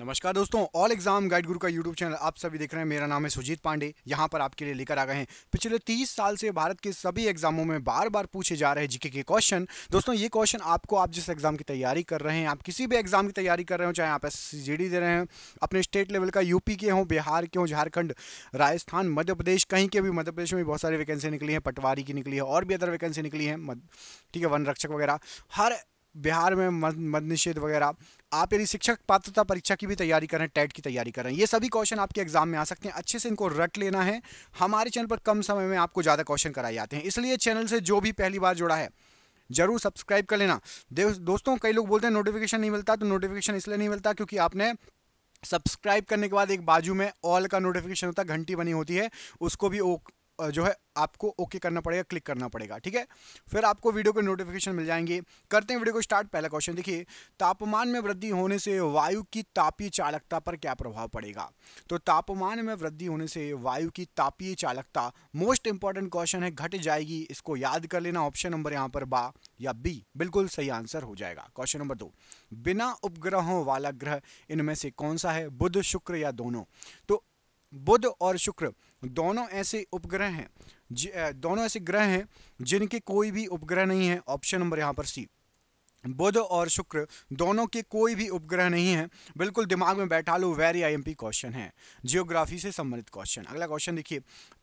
नमस्कार दोस्तों all exam guide गुरु का यूट्यूब चैनल आप सभी देख रहे हैं मेरा नाम है सुजीत पांडे यहाँ पर आपके लिए लेकर आ गए हैं पिछले 30 साल से भारत के सभी एग्जामों में बार बार पूछे जा रहे हैं जीके के क्वेश्चन दोस्तों ये क्वेश्चन आपको आप जिस एग्जाम की तैयारी कर रहे हैं आप किसी भी एग्जाम की तैयारी कर रहे हो चाहे आप एस दे रहे हैं अपने स्टेट लेवल का यूपी के हों बिहार के हों झारखंड राजस्थान मध्य प्रदेश कहीं के भी मध्य प्रदेश में बहुत सारी वैकेंसी निकली है पटवारी की निकली है और भी अदर वैकेंसी निकली है ठीक है वन रक्षक वगैरह हर बिहार में मद निषेध वगैरह आप यदि शिक्षक पात्रता परीक्षा की भी तैयारी करें टेट की तैयारी करें ये सभी क्वेश्चन आपके एग्जाम में आ सकते हैं अच्छे से इनको रट लेना है हमारे चैनल पर कम समय में आपको ज़्यादा क्वेश्चन कराए जाते हैं इसलिए चैनल से जो भी पहली बार जुड़ा है जरूर सब्सक्राइब कर लेना दोस्तों कई लोग बोलते हैं नोटिफिकेशन नहीं मिलता तो नोटिफिकेशन इसलिए नहीं मिलता क्योंकि आपने सब्सक्राइब करने के बाद एक बाजू में ऑल का नोटिफिकेशन होता है घंटी बनी होती है उसको भी जो है आपको ओके करना पड़ेगा क्लिक करना पड़ेगा ठीक है फिर आपको वीडियो के नोटिफिकेशन मिल जाएंगे करते हैं वीडियो को स्टार्ट पहला क्वेश्चन देखिए तापमान में वृद्धि होने से वायु की तापीय चालकता पर क्या प्रभाव पड़ेगा तो तापमान में वृद्धि होने से वायु की तापीय चालकता मोस्ट इंपॉर्टेंट क्वेश्चन है घट जाएगी इसको याद कर लेना ऑप्शन नंबर यहाँ पर बा या बी बिल्कुल सही आंसर हो जाएगा क्वेश्चन नंबर दो बिना उपग्रहों वाला ग्रह इनमें से कौन सा है बुध शुक्र या दोनों तो बुध और शुक्र दोनों ऐसे उपग्रह हैं दोनों ऐसे ग्रह हैं जिनके कोई भी उपग्रह नहीं है ऑप्शन नंबर यहाँ पर सी बुध और शुक्र दोनों के कोई भी उपग्रह नहीं है बिल्कुल दिमाग में बैठा लो वेरी आईएमपी क्वेश्चन है जियोग्राफी से संबंधित क्वेश्चन अगला क्वेश्चन देखिए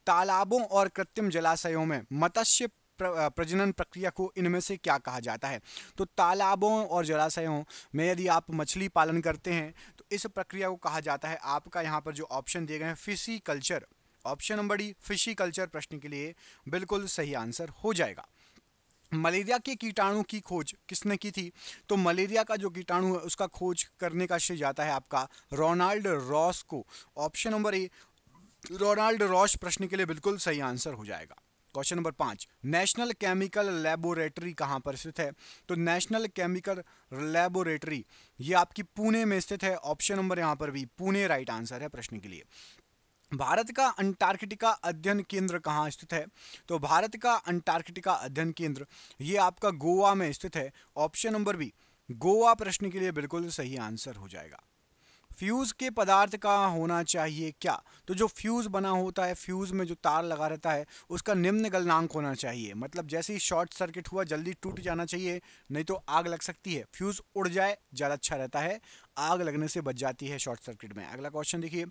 तालाबों और कृत्रिम जलाशयों में मत्स्य प्रजनन प्रक्रिया को इनमें से क्या कहा जाता है तो तालाबों और जलाशयों में यदि आप मछली पालन करते हैं तो इस प्रक्रिया को कहा जाता है आपका यहाँ पर जो ऑप्शन दिए गए हैं pisciculture option number D pisciculture प्रश्न के लिए बिल्कुल सही आंसर हो जाएगा मलेरिया के कीटाणु की खोज किसने की थी तो मलेरिया का जो कीटाणु है उसका खोज करने का श्रेय जाता है आपका रोनाल्ड रॉस को option number A Ronald Ross प्रश्न के लिए बिल्कुल सही आंसर हो जाएगा क्वेश्चन नंबर पांच नेशनल केमिकल लेबोरेटरी कहां पर स्थित है तो नेशनल केमिकल लेबोरेटरी ये आपकी पुणे में स्थित है ऑप्शन नंबर यहां पर भी पुणे राइट आंसर है प्रश्न के लिए भारत का अंटार्कटिका अध्ययन केंद्र कहाँ स्थित है तो भारत का अंटार्कटिका अध्ययन केंद्र ये आपका गोवा में स्थित है ऑप्शन नंबर बी गोवा प्रश्न के लिए बिल्कुल सही आंसर हो जाएगा फ्यूज़ के पदार्थ का होना चाहिए क्या तो जो फ्यूज़ बना होता है फ्यूज़ में जो तार लगा रहता है उसका निम्न गलनांक होना चाहिए मतलब जैसे ही शॉर्ट सर्किट हुआ जल्दी टूट जाना चाहिए नहीं तो आग लग सकती है फ्यूज़ उड़ जाए ज़्यादा अच्छा रहता है आग लगने से बच जाती है शॉर्ट सर्किट में अगला क्वेश्चन देखिए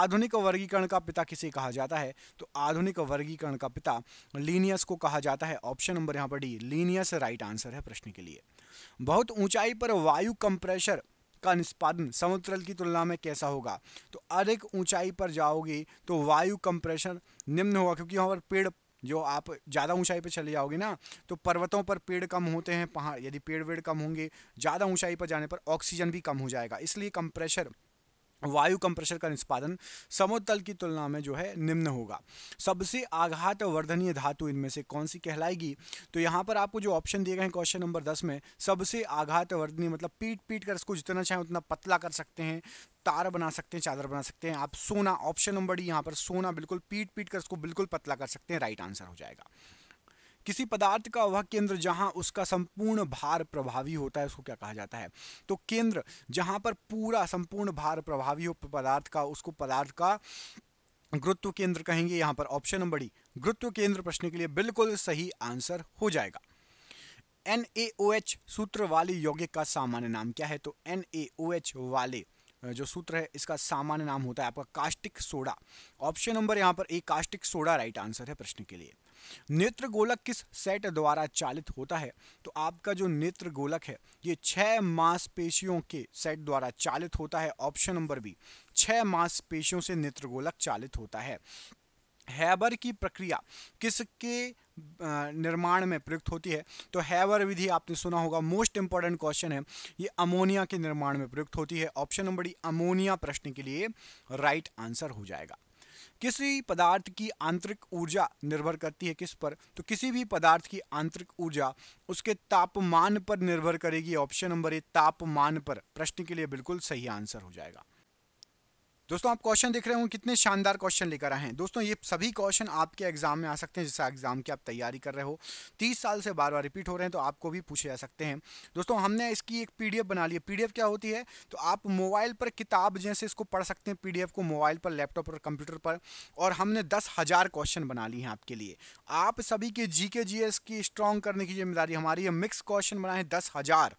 आधुनिक वर्गीकरण का पिता किसे कहा जाता है तो आधुनिक वर्गीकरण का पिता लीनियस को कहा जाता है ऑप्शन नंबर यहाँ पर डी लीनियस राइट आंसर है प्रश्न के लिए बहुत ऊंचाई पर वायु कंप्रेशर का निष्पादन समुद्रतल की तुलना में कैसा होगा तो अधिक ऊंचाई पर जाओगे तो वायु कंप्रेशन निम्न होगा क्योंकि वहाँ पर पेड़ जो आप ज़्यादा ऊंचाई पर चले जाओगे ना तो पर्वतों पर पेड़ कम होते हैं पहाड़ यदि पेड़ वेड़ कम होंगे ज़्यादा ऊंचाई पर जाने पर ऑक्सीजन भी कम हो जाएगा इसलिए कंप्रेशर वायु कंप्रेशर का निष्पादन समोतल की तुलना में जो है निम्न होगा सबसे आघात वर्धनीय धातु इनमें से कौन सी कहलाएगी तो यहाँ पर आपको जो ऑप्शन दिए गए हैं क्वेश्चन नंबर दस में सबसे आघात वर्धनीय मतलब पीट पीट कर इसको जितना चाहें उतना पतला कर सकते हैं तार बना सकते हैं चादर बना सकते हैं आप सोना ऑप्शन नंबर डी यहाँ पर सोना बिल्कुल पीट पीट कर इसको बिल्कुल पतला कर सकते हैं राइट आंसर हो जाएगा किसी पदार्थ का वह केंद्र जहां उसका संपूर्ण भार प्रभावी होता है उसको क्या कहा जाता है तो केंद्र जहां पर पूरा संपूर्ण भार प्रभावी हो पदार्थ का उसको पदार्थ का गुरुत्व केंद्र कहेंगे यहां पर ऑप्शन नंबर डी गुरुत्व केंद्र प्रश्न के लिए बिल्कुल सही आंसर हो जाएगा एन सूत्र वाले यौगिक का सामान्य नाम क्या है तो एन वाले जो सूत्र है इसका सामान्य नाम होता है आपका कास्टिक सोडा ऑप्शन नंबर यहाँ पर A caustic soda right answer है प्रश्न के लिए नेत्र गोलक किस सेट द्वारा चालित होता है तो आपका जो नेत्र गोलक है ये छह मांसपेशियों के सेट द्वारा चालित होता है ऑप्शन नंबर बी छह मांसपेशियों से नेत्र गोलक चालित होता है हैबर की प्रक्रिया किसके निर्माण में प्रयुक्त होती है तो हैवर विधि आपने सुना होगा मोस्ट इंपॉर्टेंट क्वेश्चन है ये अमोनिया के निर्माण में प्रयुक्त होती है ऑप्शन नंबर डी अमोनिया प्रश्न के लिए राइट आंसर हो जाएगा किसी पदार्थ की आंतरिक ऊर्जा निर्भर करती है किस पर तो किसी भी पदार्थ की आंतरिक ऊर्जा उसके तापमान पर निर्भर करेगी ऑप्शन नंबर ए तापमान पर प्रश्न के लिए बिल्कुल सही आंसर हो जाएगा दोस्तों आप क्वेश्चन देख रहे हो कितने शानदार क्वेश्चन लेकर आए हैं दोस्तों ये सभी क्वेश्चन आपके एग्जाम में आ सकते हैं जिससे एग्जाम की आप तैयारी कर रहे हो तीस साल से बार बार रिपीट हो रहे हैं तो आपको भी पूछे जा सकते हैं दोस्तों हमने इसकी एक पी बना ली है पी क्या होती है तो आप मोबाइल पर किताब जैसे इसको पढ़ सकते हैं पी को मोबाइल पर लैपटॉप पर कंप्यूटर पर और हमने दस हज़ार क्वेश्चन बना लिए हैं आपके लिए आप सभी के जी के जी एस की स्ट्रॉन्ग करने की जिम्मेदारी हमारी है मिक्स क्वेश्चन बनाए दस हज़ार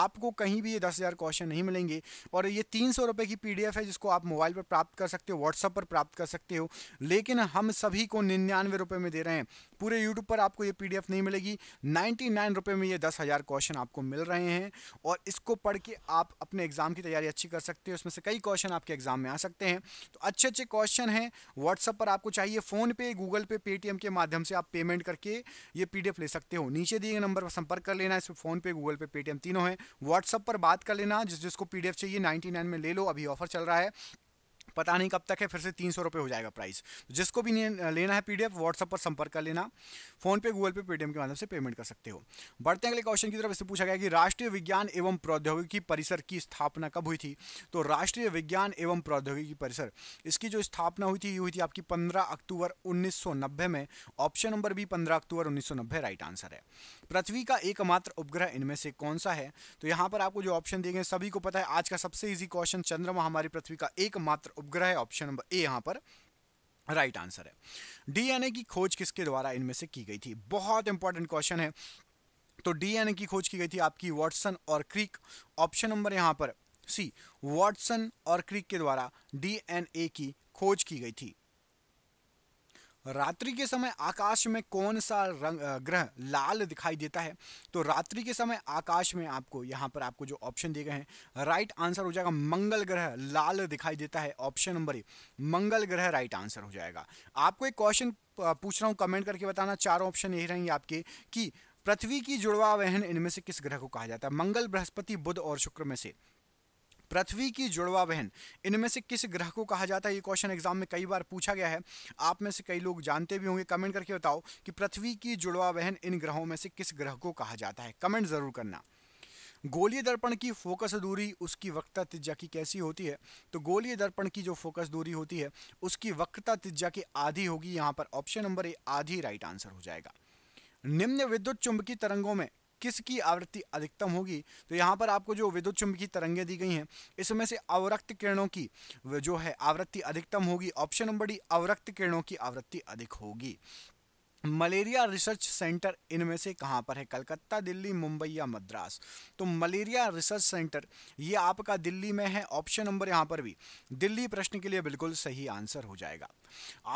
आपको कहीं भी ये दस हज़ार क्वेश्चन नहीं मिलेंगे और ये तीन सौ रुपये की पीडीएफ है जिसको आप मोबाइल पर प्राप्त कर सकते हो व्हाट्सअप पर प्राप्त कर सकते हो लेकिन हम सभी को निन्यानवे रुपये में दे रहे हैं पूरे YouTube पर आपको ये पीडीएफ नहीं मिलेगी नाइन्टी नाइन रुपये में ये दस हज़ार क्वेश्चन आपको मिल रहे हैं और इसको पढ़ के आप अपने एग्ज़ाम की तैयारी अच्छी कर सकते हैं उसमें से कई क्वेश्चन आपके एग्ज़ाम में आ सकते हैं तो अच्छे अच्छे क्वेश्चन हैं व्हाट्सअप पर आपको चाहिए फ़ोन पे गूगल पे पेटीएम के माध्यम से आप पेमेंट करके ये पी ले सकते हो नीचे दिए गए नंबर पर संपर्क कर लेना इसमें फ़ोन पे गूगल पे पेटीएम तीनों है व्हाट्सअप पर बात कर लेना जिस जिसको पी चाहिए नाइन्टी में ले लो अभी ऑफर चल रहा है पता नहीं कब तक है फिर से तीन सौ रुपये हो जाएगा प्राइस तो जिसको भी लेना है पीडीएफ व्हाट्सएप पर संपर्क कर लेना फोन पे गूगल पे पेटीएम के माध्यम से पेमेंट कर सकते हो बढ़ते अगले क्वेश्चन की तरफ इससे पूछा गया कि राष्ट्रीय विज्ञान एवं प्रौद्योगिकी परिसर की स्थापना कब हुई थी तो राष्ट्रीय विज्ञान एवं प्रौद्योगिकी परिसर इसकी जो स्थापना हुई थी ये हुई थी आपकी पंद्रह अक्टूबर उन्नीस में ऑप्शन नंबर भी पंद्रह अक्टूबर उन्नीस राइट आंसर है पृथ्वी का एकमात्र उपग्रह इनमें से कौन सा है तो यहाँ पर आपको जो ऑप्शन दिए गए सभी को पता है आज का सबसे ईजी क्वेश्चन चंद्रमा हमारी पृथ्वी का एकमात्र उपग्रह है ऑप्शन नंबर ए यहाँ पर राइट आंसर है डीएनए की खोज किसके द्वारा इनमें से की गई थी बहुत इंपॉर्टेंट क्वेश्चन है तो डीएनए की खोज की गई थी आपकी वॉटसन और क्रिक ऑप्शन नंबर यहाँ पर सी वॉटसन और क्रिक के द्वारा डीएनए की खोज की गई थी रात्रि के समय आकाश में कौन सा रंग ग्रह लाल दिखाई देता है तो रात्रि के समय आकाश में आपको यहाँ पर आपको जो ऑप्शन दिए गए हैं राइट आंसर हो जाएगा मंगल ग्रह लाल दिखाई देता है ऑप्शन नंबर ए मंगल ग्रह राइट आंसर हो जाएगा आपको एक क्वेश्चन पूछ रहा हूँ कमेंट करके बताना चार ऑप्शन यही रहेंगे आपके कि पृथ्वी की जुड़वा वहन इनमें से किस ग्रह को कहा जाता है मंगल बृहस्पति बुध और शुक्र में से पृथ्वी की जुड़वा बहन इनमें से किस ग्रह को कहा जाता है ये क्वेश्चन एग्जाम में कई बार पूछा गया है आप में से कई लोग जानते भी होंगे कमेंट करके बताओ कि पृथ्वी की जुड़वा बहन इन ग्रहों में से किस ग्रह को कहा जाता है कमेंट जरूर करना गोलीय दर्पण की फोकस दूरी उसकी वक्ता तिज्जा की कैसी होती है तो गोलीय दर्पण की जो फोकस दूरी होती है उसकी वक्ता तिज्जा की आधी होगी यहाँ पर ऑप्शन नंबर ए आधी राइट आंसर हो जाएगा निम्न विद्युत चुंबकीय तरंगों में किसकी आवृत्ति अधिकतम होगी तो यहाँ पर आपको जो विद्युत चुंबकीय तरंगे दी गई हैं इसमें से अवरक्त किरणों की जो है आवृत्ति अधिकतम होगी ऑप्शन नंबर डी अवरक्त किरणों की आवृत्ति अधिक होगी मलेरिया रिसर्च सेंटर इनमें से कहाँ पर है कलकत्ता दिल्ली मुंबई या मद्रास तो मलेरिया रिसर्च सेंटर ये आपका दिल्ली में है ऑप्शन नंबर यहाँ पर भी दिल्ली प्रश्न के लिए बिल्कुल सही आंसर हो जाएगा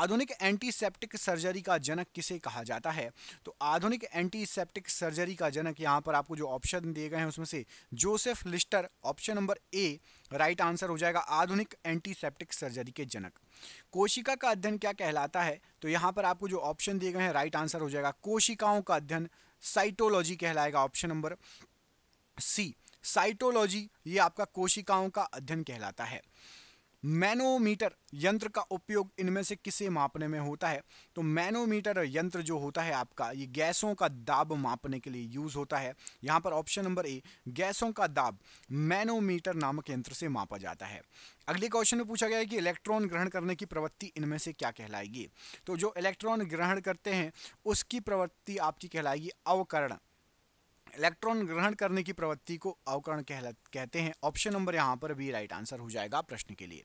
आधुनिक एंटीसेप्टिक सर्जरी का जनक किसे कहा जाता है तो आधुनिक एंटीसेप्टिक सर्जरी का जनक यहाँ पर आपको जो ऑप्शन दिए गए हैं उसमें से Joseph Lister option number A right answer हो जाएगा आधुनिक एंटीसेप्टिक सर्जरी के जनक कोशिका का अध्ययन क्या कहलाता है तो यहाँ पर आपको जो ऑप्शन दिए गए हैं राइट आंसर हो जाएगा कोशिकाओं का अध्ययन साइटोलॉजी कहलाएगा ऑप्शन नंबर सी साइटोलॉजी ये आपका कोशिकाओं का अध्ययन कहलाता है मैनोमीटर यंत्र का उपयोग इनमें से किसे मापने में होता है तो मैनोमीटर यंत्र जो होता है आपका ये गैसों का दाब मापने के लिए यूज होता है यहाँ पर ऑप्शन नंबर ए गैसों का दाब मैनोमीटर नामक यंत्र से मापा जाता है अगले क्वेश्चन में पूछा गया है कि इलेक्ट्रॉन ग्रहण करने की प्रवृत्ति इनमें से क्या कहलाएगी तो जो इलेक्ट्रॉन ग्रहण करते हैं उसकी प्रवृत्ति आपकी कहलाएगी अवकरण इलेक्ट्रॉन ग्रहण करने की प्रवृत्ति को अवकरण कहते हैं ऑप्शन नंबर यहाँ पर भी राइट आंसर हो जाएगा प्रश्न के लिए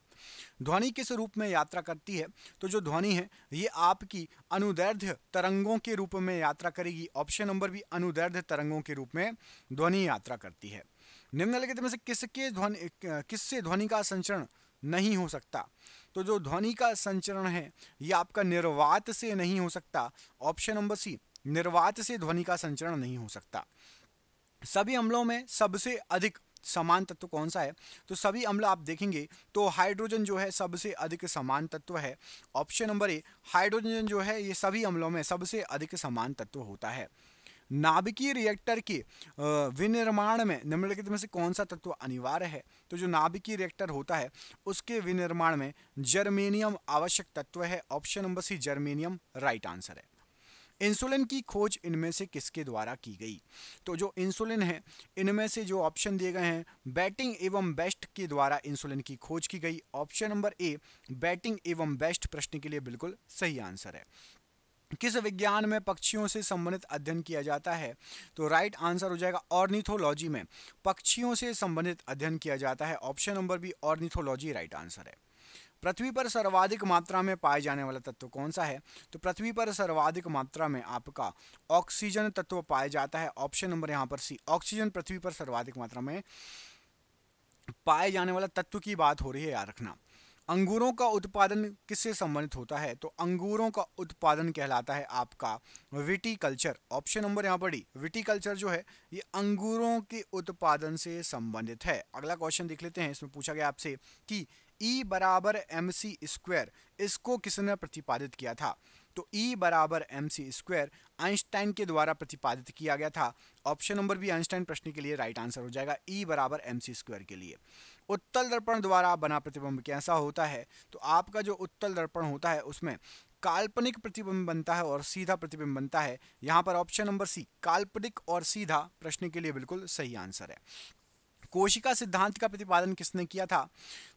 ध्वनि किस रूप में यात्रा करती है तो जो ध्वनि है ये आपकी अनुदैर्ध्य तरंगों के रूप में यात्रा करेगी ऑप्शन नंबर भी अनुदैर्ध्य तरंगों के रूप में ध्वनि यात्रा करती है निम्नलिखित में से किसके ध्वनि किससे ध्वनि का संचरण नहीं हो सकता तो जो ध्वनि का संचरण है ये आपका निर्वात से नहीं हो सकता ऑप्शन नंबर सी निर्वात से ध्वनि का संचरण नहीं हो सकता सभी अम्लों में सबसे अधिक समान तत्व कौन सा है तो सभी अम्ल आप देखेंगे तो हाइड्रोजन जो है सबसे अधिक समान तत्व है ऑप्शन नंबर ए हाइड्रोजन जो है ये सभी अम्लों में सबसे अधिक समान तत्व होता है नाभिकीय रिएक्टर के विनिर्माण में निम्नलिखित में से कौन सा तत्व अनिवार्य है तो जो नाभिकीय रिएक्टर होता है उसके विनिर्माण में जर्मेनियम आवश्यक तत्व है option number C germanium right answer है इंसुलिन की खोज इनमें से किसके द्वारा की गई तो जो इंसुलिन है इनमें से जो ऑप्शन दिए गए हैं बैटिंग एवं बेस्ट के द्वारा इंसुलिन की खोज की गई ऑप्शन नंबर ए बैटिंग एवं बेस्ट प्रश्न के लिए बिल्कुल सही आंसर है किस विज्ञान में पक्षियों से संबंधित अध्ययन किया जाता है तो राइट आंसर हो जाएगा ऑर्निथोलॉजी में पक्षियों से संबंधित अध्ययन किया जाता है option number B ornithology right answer है पृथ्वी पर सर्वाधिक मात्रा में पाए जाने वाला तत्व कौन सा है तो पृथ्वी पर सर्वाधिक मात्रा में आपका ऑक्सीजन तत्व पाया जाता है ऑप्शन नंबर यहाँ पर सी ऑक्सीजन पृथ्वी पर सर्वाधिक मात्रा में पाए जाने वाला तत्व की बात हो रही है याद रखना अंगूरों का उत्पादन किससे संबंधित होता है तो अंगूरों का उत्पादन कहलाता है आपका विटीकल्चर ऑप्शन नंबर यहाँ पर डी विटीकल्चर जो है ये अंगूरों के उत्पादन से संबंधित है अगला क्वेश्चन देख लेते हैं इसमें पूछा गया आपसे कि ई e बराबर एम सी स्क्वेयर इसको किसने प्रतिपादित किया था तो ई e बराबर एम सी स्क्वेयर आइंस्टाइन के द्वारा प्रतिपादित किया गया था ऑप्शन नंबर भी आइंस्टाइन प्रश्न के लिए राइट आंसर हो जाएगा ई e बराबर एम सी स्क्वेयर के लिए उत्तल दर्पण द्वारा बना प्रतिबिंब कैसा होता है तो आपका जो उत्तल दर्पण होता है उसमें काल्पनिक प्रतिबिंब बनता है और सीधा प्रतिबिंब बनता है यहाँ पर ऑप्शन नंबर सी काल्पनिक और सीधा प्रश्न के लिए बिल्कुल सही आंसर है कोशिका सिद्धांत का प्रतिपादन किसने किया था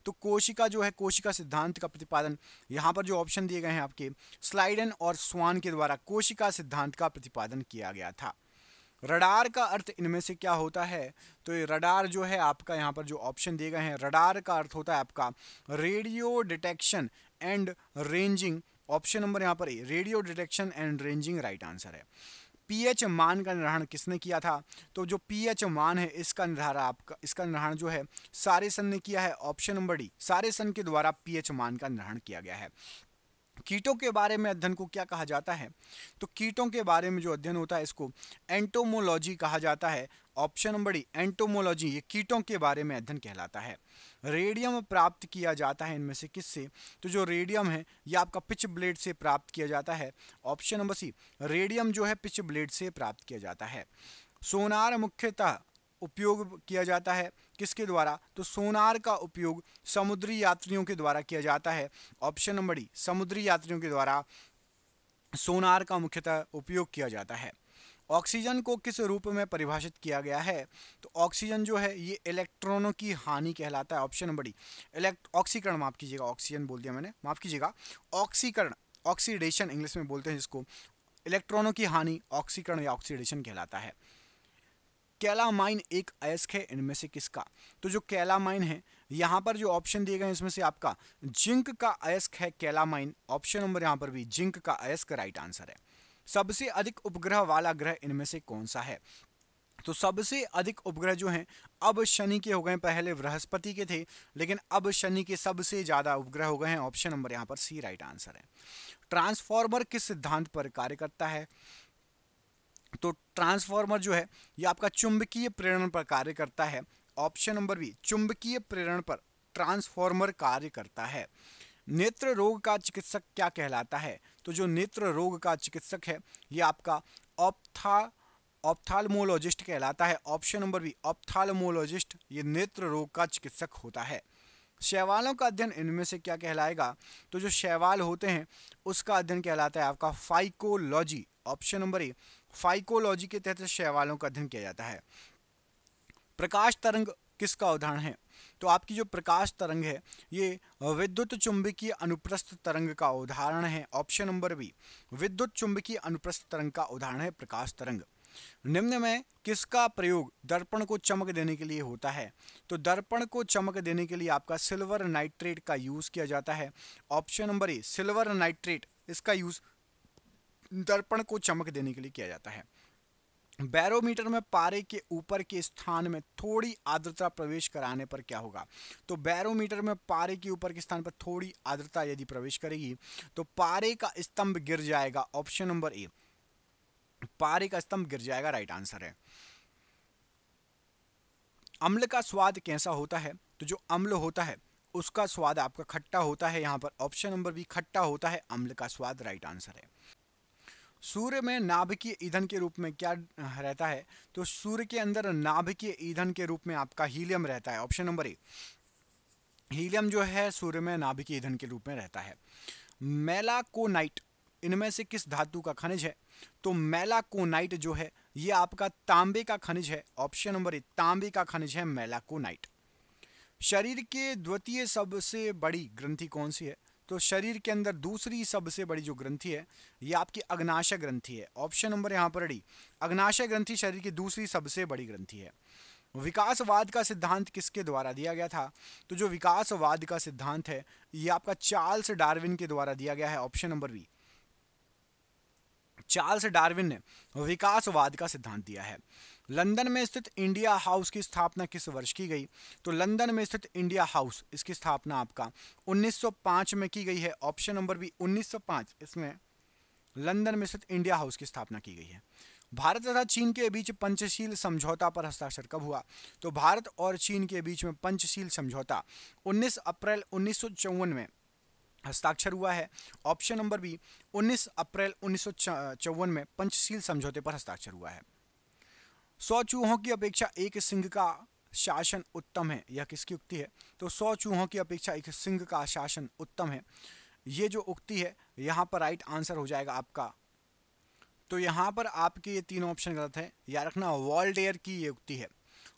तो कोशिका जो है कोशिका सिद्धांत का प्रतिपादन यहाँ पर जो ऑप्शन दिए गए हैं आपके स्लाइडन और स्वान के द्वारा कोशिका सिद्धांत का प्रतिपादन किया गया था रडार का अर्थ इनमें से क्या होता है तो ये रडार जो है आपका यहाँ पर जो ऑप्शन दिए गए हैं रडार का अर्थ होता है आपका radio detection and ranging option number यहाँ पर A radio detection and ranging right answer है पीएच मान का निर्धारण किसने किया था तो जो पीएच मान है इसका निर्धारण आपका इसका निर्धारण जो है सारे सन ने किया है ऑप्शन नंबर डी सारे सन के द्वारा पीएच मान का निर्धारण किया गया है कीटों के बारे में अध्ययन को क्या कहा जाता है तो कीटों के बारे में जो अध्ययन होता है इसको एंटोमोलॉजी कहा जाता है ऑप्शन नंबर डी एंटोमोलॉजी ये कीटों के बारे में अध्ययन कहलाता है रेडियम प्राप्त किया जाता है इनमें से किससे तो जो रेडियम है ये आपका पिच ब्लेड से प्राप्त किया जाता है ऑप्शन नंबर सी रेडियम जो है पिच ब्लेड से प्राप्त किया जाता है सोनार मुख्यतः उपयोग किया जाता है किसके द्वारा तो सोनार का उपयोग समुद्री यात्रियों के द्वारा किया जाता है ऑप्शन नंबर डी समुद्री यात्रियों के द्वारा सोनार का मुख्यतः उपयोग किया जाता है ऑक्सीजन को किस रूप में परिभाषित किया गया है तो ऑक्सीजन जो है ये इलेक्ट्रॉनों की हानि कहलाता है ऑप्शन नंबर डी इलेक्ट ऑक्सीकरण माफ कीजिएगा ऑक्सीजन बोल दिया मैंने माफ कीजिएगा ऑक्सीकरण ऑक्सीडेशन इंग्लिश में बोलते हैं जिसको इलेक्ट्रॉनों की हानि ऑक्सीकरण या ऑक्सीडेशन कहलाता है कैलामाइन एक अयस्क है इनमें से किसका तो जो कैलामाइन है यहाँ पर जो ऑप्शन दिए गए इसमें से आपका जिंक का अयस्क है कैलामाइन ऑप्शन नंबर यहाँ पर भी जिंक का अयस्क राइट आंसर है सबसे अधिक उपग्रह वाला ग्रह इनमें से कौन सा है तो सबसे अधिक उपग्रह जो हैं अब शनि के हो गए पहले बृहस्पति के थे लेकिन अब शनि के सबसे ज़्यादा उपग्रह हो गए हैं ऑप्शन नंबर यहाँ पर सी राइट आंसर है ट्रांसफॉर्मर किस सिद्धांत पर कार्य करता है तो ट्रांसफॉर्मर जो है ये आपका चुंबकीय प्रेरण पर कार्य करता है ऑप्शन नंबर बी चुंबकीय प्रेरण पर ट्रांसफॉर्मर कार्य करता है नेत्र रोग का चिकित्सक क्या कहलाता है तो जो नेत्र रोग का चिकित्सक है ये आपका ऑप्था ऑप्थालमोलॉजिस्ट कहलाता है ऑप्शन नंबर बी ऑप्थालमोलॉजिस्ट ये नेत्र रोग का चिकित्सक होता है शैवालों का अध्ययन इनमें से क्या कहलाएगा तो जो शैवाल होते हैं उसका अध्ययन कहलाता है आपका phycology option number A phycology के तहत शैवालों का अध्ययन किया जाता है प्रकाश तरंग किसका उदाहरण है तो आपकी जो प्रकाश तरंग है ये विद्युत चुंबकीय अनुप्रस्थ तरंग का उदाहरण है ऑप्शन नंबर बी विद्युत चुंबकीय अनुप्रस्थ तरंग का उदाहरण है प्रकाश तरंग निम्न में किसका प्रयोग दर्पण को चमक देने के लिए होता है तो दर्पण को चमक देने के लिए आपका सिल्वर नाइट्रेट का यूज़ किया जाता है option number A silver nitrate इसका यूज़ दर्पण को चमक देने के लिए किया जाता है बैरोमीटर में पारे के ऊपर के स्थान में थोड़ी आर्द्रता प्रवेश कराने पर क्या होगा तो बैरोमीटर में पारे के ऊपर के स्थान पर थोड़ी आर्द्रता यदि प्रवेश करेगी तो पारे का स्तंभ गिर जाएगा ऑप्शन नंबर ए पारे का स्तंभ गिर जाएगा राइट आंसर है अम्ल का स्वाद कैसा होता है तो जो अम्ल होता है उसका स्वाद आपका खट्टा होता है यहां पर ऑप्शन नंबर बी खट्टा होता है अम्ल का स्वाद राइट आंसर है सूर्य में नाभिकीय ईंधन के रूप में क्या रहता है तो सूर्य के अंदर नाभिकीय ईंधन के रूप में आपका हीलियम रहता है ऑप्शन नंबर ए हीलियम जो है सूर्य में नाभिकीय ईंधन के रूप में रहता है मेलाकोनाइट इनमें से किस धातु का खनिज है तो मेलाकोनाइट जो है ये आपका तांबे का खनिज है ऑप्शन नंबर ए तांबे का खनिज है मेलाकोनाइट शरीर के द्वितीय सबसे बड़ी ग्रंथि कौन सी है तो शरीर के अंदर दूसरी सबसे बड़ी जो ग्रंथि है ये आपकी अग्नाशय ग्रंथि है ऑप्शन नंबर यहाँ पर डी अग्नाशय ग्रंथि शरीर की दूसरी सबसे बड़ी ग्रंथि है विकासवाद का सिद्धांत किसके द्वारा दिया गया था तो जो विकासवाद का सिद्धांत है ये आपका चार्ल्स डार्विन के द्वारा दिया गया है option number B Charles Darwin ने विकासवाद का सिद्धांत दिया है लंदन में स्थित इंडिया हाउस की स्थापना किस वर्ष की गई तो लंदन में स्थित इंडिया हाउस इसकी स्थापना आपका 1905 में की गई है ऑप्शन नंबर बी 1905 इसमें लंदन में स्थित इंडिया हाउस की स्थापना की गई है भारत तथा चीन के बीच पंचशील समझौता पर हस्ताक्षर कब हुआ तो भारत और चीन के बीच में पंचशील समझौता 19 अप्रैल उन्नीस में हस्ताक्षर हुआ है ऑप्शन नंबर बी 19 अप्रैल उन्नीस में पंचशील समझौते पर हस्ताक्षर हुआ है सौ चूहों की अपेक्षा एक सिंह का शासन उत्तम है यह किसकी उक्ति है तो सौ चूहों की अपेक्षा एक सिंह का शासन उत्तम है ये जो उक्ति है यहाँ पर राइट आंसर हो जाएगा आपका तो यहाँ पर आपके ये तीन ऑप्शन गलत है याद रखना वॉल्डेयर की ये उक्ति है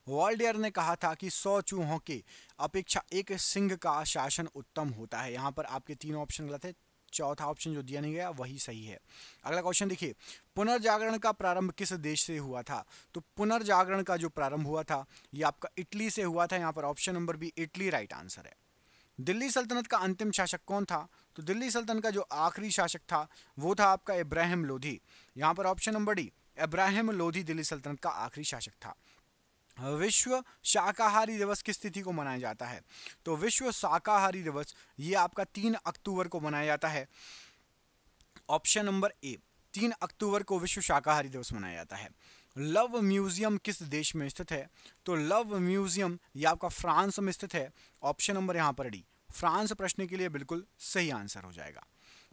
वॉल्डेयर ने कहा था कि सौ चूहों की अपेक्षा एक सिंह का शासन उत्तम होता है यहाँ पर आपके तीन ऑप्शन गलत है चौथा ऑप्शन जो दिया नहीं गया वही सही है अगला क्वेश्चन देखिए पुनर्जागरण का प्रारंभ किस देश से हुआ था तो पुनर्जागरण का जो प्रारंभ हुआ था ये आपका इटली से हुआ था यहाँ पर option number B Italy right answer है दिल्ली सल्तनत का अंतिम शासक कौन था तो दिल्ली सल्तनत का जो आखिरी शासक था वो था आपका इब्राहिम लोधी यहाँ पर option number D Ibrahim Lodi Delhi सल्तनत का आखिरी शासक था विश्व शाकाहारी दिवस किस तिथि को मनाया जाता है तो विश्व शाकाहारी दिवस ये आपका तीन अक्टूबर को मनाया जाता है ऑप्शन नंबर ए तीन अक्टूबर को विश्व शाकाहारी दिवस मनाया जाता है लव म्यूजियम किस देश में स्थित है तो लव म्यूजियम ये आपका फ्रांस में स्थित है ऑप्शन नंबर यहाँ पर डी फ्रांस प्रश्न के लिए बिल्कुल सही आंसर हो जाएगा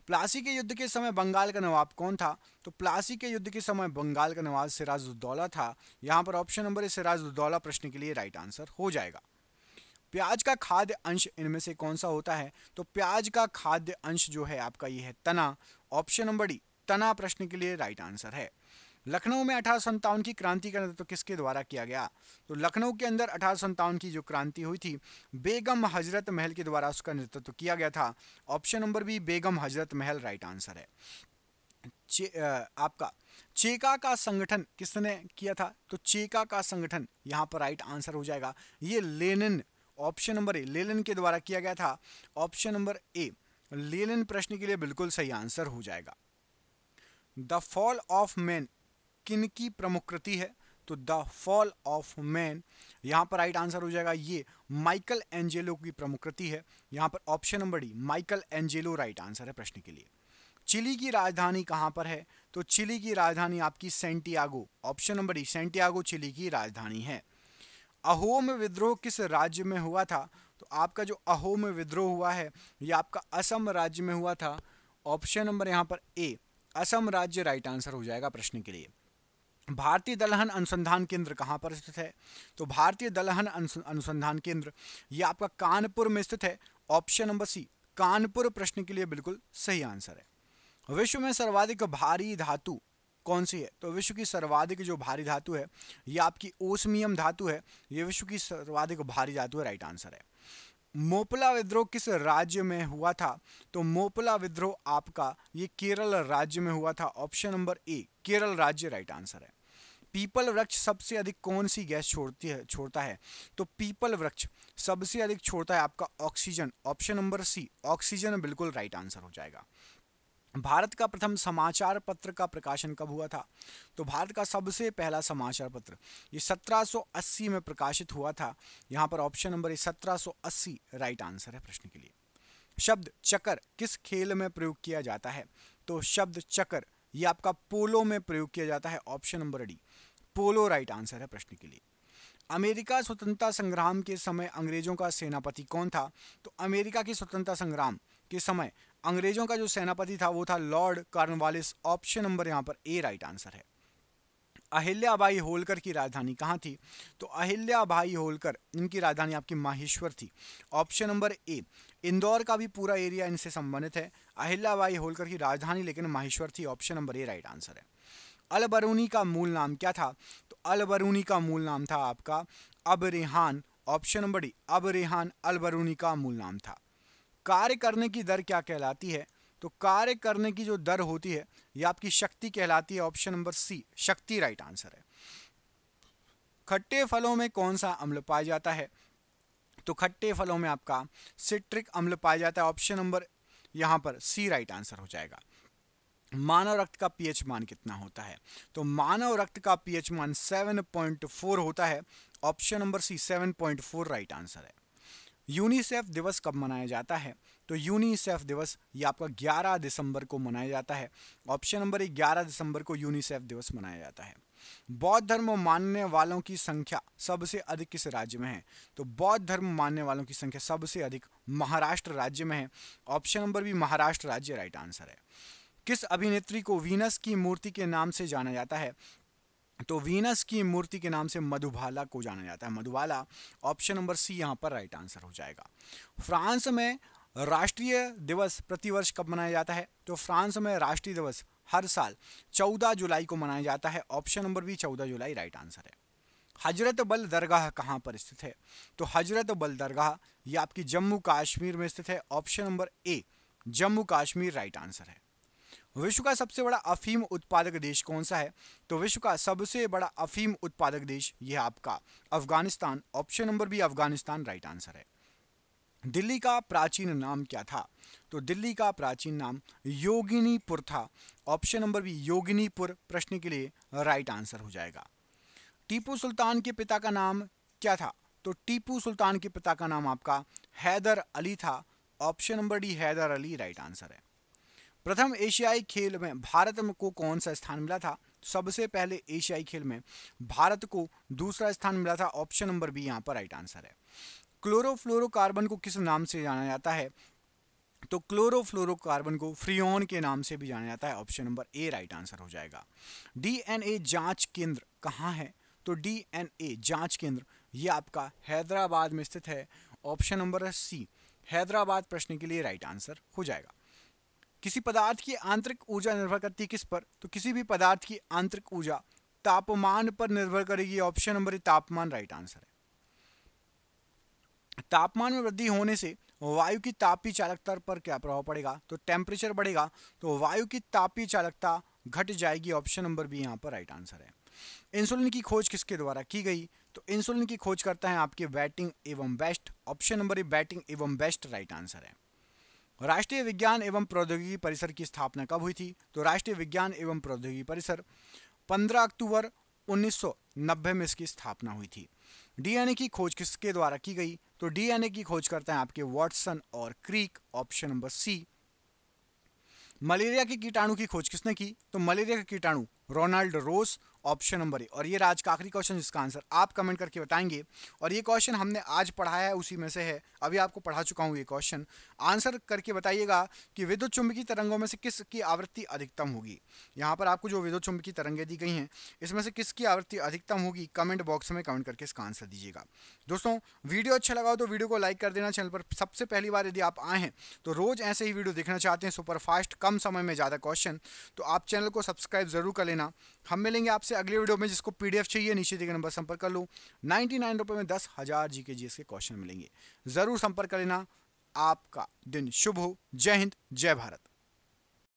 प्लासी के युद्ध के समय बंगाल का नवाब कौन था तो प्लासी के युद्ध के समय बंगाल का नवाब सिराजुद्दौला था यहाँ पर ऑप्शन नंबर है सिराजुद्दौला प्रश्न के लिए राइट आंसर हो जाएगा प्याज का खाद्य अंश इनमें से कौन सा होता है तो प्याज का खाद्य अंश जो है आपका ये है तना ऑप्शन नंबर डी तना प्रश्न के लिए राइट आंसर है लखनऊ में अठारह की क्रांति का नेतृत्व तो किसके द्वारा किया गया तो लखनऊ के अंदर अठारह की जो क्रांति हुई थी बेगम हजरत महल के द्वारा उसका नेतृत्व तो किया गया था ऑप्शन नंबर बी बेगम हजरत महल राइट आंसर है चे, आपका चेका का संगठन किसने किया था तो चेका का संगठन यहाँ पर राइट आंसर हो जाएगा ये Lenin option number A Lenin के द्वारा किया गया था ऑप्शन नंबर ए लेलिन प्रश्न के लिए बिल्कुल सही आंसर हो जाएगा द फॉल ऑफ मैन किन की प्रमुख कृति है तो द फॉल ऑफ मैन यहाँ पर राइट आंसर हो जाएगा ये माइकल एंजेलो की प्रमुख कृति है यहाँ पर option number D Michelangelo right answer है प्रश्न के लिए चिली की राजधानी कहाँ पर है तो चिली की राजधानी आपकी Santiago option number D Santiago Chile की राजधानी है अहोम विद्रोह किस राज्य में हुआ था तो आपका जो अहोम विद्रोह हुआ है ये आपका असम राज्य में हुआ था ऑप्शन नंबर यहाँ पर ए असम राज्य राइट आंसर हो जाएगा प्रश्न के लिए भारतीय दलहन अनुसंधान केंद्र कहाँ पर स्थित है तो भारतीय दलहन अनुसंधान केंद्र ये आपका कानपुर में स्थित है ऑप्शन नंबर सी कानपुर प्रश्न के लिए बिल्कुल सही आंसर है विश्व में सर्वाधिक भारी धातु कौन सी है तो विश्व की सर्वाधिक जो भारी धातु है ये आपकी ओसमियम धातु है ये विश्व की सर्वाधिक भारी धातु है राइट आंसर है मोपला विद्रोह किस राज्य में हुआ था तो मोपला विद्रोह आपका ये केरल राज्य में हुआ था ऑप्शन नंबर ए केरल राज्य राइट आंसर है पीपल वृक्ष सबसे अधिक कौन सी गैस छोड़ती है छोड़ता है तो पीपल वृक्ष सबसे अधिक छोड़ता है आपका oxygen option number C oxygen बिल्कुल राइट आंसर हो जाएगा भारत का प्रथम समाचार पत्र का प्रकाशन कब हुआ था तो भारत का सबसे पहला समाचार पत्र ये 1780 में प्रकाशित हुआ था यहाँ पर ऑप्शन नंबर ये 1780 राइट आंसर है प्रश्न के लिए शब्द चकर किस खेल में प्रयोग किया जाता है तो शब्द चकर ये आपका पोलो में प्रयोग किया जाता है option number D polo right answer है प्रश्न के लिए अमेरिका स्वतंत्रता संग्राम के समय अंग्रेजों का सेनापति कौन था तो अमेरिका के स्वतंत्रता संग्राम के समय अंग्रेजों का जो सेनापति था वो था लॉर्ड कार्नवालिस ऑप्शन नंबर यहाँ पर ए राइट आंसर है अहिल्याबाई होलकर की राजधानी कहाँ थी तो अहिल्याबाई होलकर इनकी राजधानी आपकी माहेश्वर थी ऑप्शन नंबर ए इंदौर का भी पूरा एरिया इनसे संबंधित है अहिल्याबाई होलकर की राजधानी लेकिन माहेश्वर थी option number A right answer है अलबरूनी का मूल नाम क्या था तो अलबरूनी का मूल नाम था आपका अब रेहान ऑप्शन नंबर डी अब रेहान अलबरूनी का मूल नाम था कार्य करने की दर क्या कहलाती है तो कार्य करने की जो दर होती है यह आपकी शक्ति कहलाती है ऑप्शन नंबर सी शक्ति राइट आंसर है खट्टे फलों में कौन सा अम्ल पाया जाता है तो खट्टे फलों में आपका सिट्रिक अम्ल पाया जाता है ऑप्शन नंबर यहां पर सी राइट आंसर हो जाएगा मानव रक्त का पीएच मान कितना होता है तो मानव रक्त का पीएच मान 7.4 होता है option number C 7.4 right answer है यूनिसेफ दिवस कब मनाया जाता है तो यूनिसेफ दिवस ये आपका 11 दिसंबर को मनाया जाता है ऑप्शन नंबर ए 11 दिसंबर को यूनिसेफ दिवस मनाया जाता है बौद्ध धर्म मानने वालों की संख्या सबसे अधिक किस राज्य में है तो बौद्ध धर्म मानने वालों की संख्या सबसे अधिक महाराष्ट्र राज्य में है ऑप्शन नंबर भी महाराष्ट्र राज्य राइट आंसर है किस अभिनेत्री को वीनस की मूर्ति के नाम से जाना जाता है तो वीनस की मूर्ति के नाम से मधुबाला को जाना जाता है मधुबाला ऑप्शन नंबर सी यहाँ पर राइट आंसर हो जाएगा फ्रांस में राष्ट्रीय दिवस प्रतिवर्ष कब मनाया जाता है तो फ्रांस में राष्ट्रीय दिवस हर साल 14 जुलाई को मनाया जाता है ऑप्शन नंबर बी 14 जुलाई राइट आंसर है हजरत बल दरगाह कहाँ पर स्थित है तो हजरत बल दरगाह ये आपकी जम्मू कश्मीर में स्थित है option number A Jammu Kashmir right answer है विश्व का सबसे बड़ा अफीम उत्पादक देश कौन सा है तो विश्व का सबसे बड़ा अफीम उत्पादक देश यह आपका Afghanistan option number B Afghanistan right answer है दिल्ली का प्राचीन नाम क्या था तो दिल्ली का प्राचीन नाम योगिनीपुर था ऑप्शन नंबर बी योगिनीपुर प्रश्न के लिए राइट आंसर हो जाएगा टीपू सुल्तान के पिता का नाम क्या था तो टीपू सुल्तान के पिता का नाम आपका हैदर अली था option number D Haidar Ali right answer है प्रथम एशियाई खेल में भारत को कौन सा स्थान मिला था सबसे पहले एशियाई खेल में भारत को दूसरा स्थान मिला था ऑप्शन नंबर बी यहाँ पर राइट आंसर है क्लोरोफ्लोरोकार्बन को किस नाम से जाना जाता है तो क्लोरोफ्लोरोकार्बन को फ्रियोन के नाम से भी जाना जाता है option number A right answer हो जाएगा डीएनए जांच केंद्र कहाँ है तो डीएनए जांच केंद्र ये आपका हैदराबाद में स्थित है ऑप्शन नंबर सी हैदराबाद प्रश्न के लिए राइट आंसर हो जाएगा किसी पदार्थ की आंतरिक ऊर्जा निर्भर करती है किस पर तो किसी भी पदार्थ की आंतरिक ऊर्जा तापमान पर निर्भर करेगी ऑप्शन नंबर तापमान राइट आंसर है तापमान में वृद्धि होने से वायु की तापीय चालकता पर क्या प्रभाव पड़ेगा तो टेम्परेचर बढ़ेगा तो वायु की तापीय चालकता घट जाएगी ऑप्शन नंबर बी यहाँ पर राइट आंसर है इंसुलिन की खोज किसके द्वारा की गई तो इंसुलिन की खोज करता है आपके बैटिंग एवं best option number A batting एवं बेस्ट राइट आंसर है राष्ट्रीय विज्ञान एवं प्रौद्योगिकी परिसर की स्थापना कब हुई थी तो राष्ट्रीय विज्ञान एवं प्रौद्योगिकी परिसर 15 अक्टूबर 1990 में इसकी स्थापना हुई थी डीएनए की खोज किसके द्वारा की गई तो डीएनए की खोज करते हैं आपके वॉटसन और Crick option number C malaria के कीटाणु की खोज किसने की तो मलेरिया के कीटाणु Ronald Ross option number A और ये राज का आखिरी क्वेश्चन जिसका आंसर आप कमेंट करके बताएंगे और ये क्वेश्चन हमने आज पढ़ाया है उसी में से है अभी आपको पढ़ा चुका हूँ ये क्वेश्चन आंसर करके बताइएगा कि विद्युत चुंबकीय तरंगों में से किस की आवृत्ति अधिकतम होगी यहाँ पर आपको जो विद्युत चुंबकीय तरंगें दी गई हैं इसमें से किसकी आवृत्ति अधिकतम होगी कमेंट बॉक्स में कमेंट करके इसका आंसर दीजिएगा दोस्तों वीडियो अच्छा लगा हो तो वीडियो को लाइक कर देना चैनल पर सबसे पहली बार यदि आप आए हैं तो रोज़ ऐसे ही वीडियो देखना चाहते हैं सुपर फास्ट कम समय में ज़्यादा क्वेश्चन तो आप चैनल को सब्सक्राइब ज़रूर कर लेना हम मिलेंगे आपसे अगले वीडियो में जिसको पीडीएफ चाहिए नीचे गए नंबर संपर्क कर लो नाइन्टी नाइन रुपये में दस हज़ार जी के जी के क्वेश्चन मिलेंगे ज़रूर संपर्क कर लेना आपका दिन शुभ हो जय हिंद जय भारत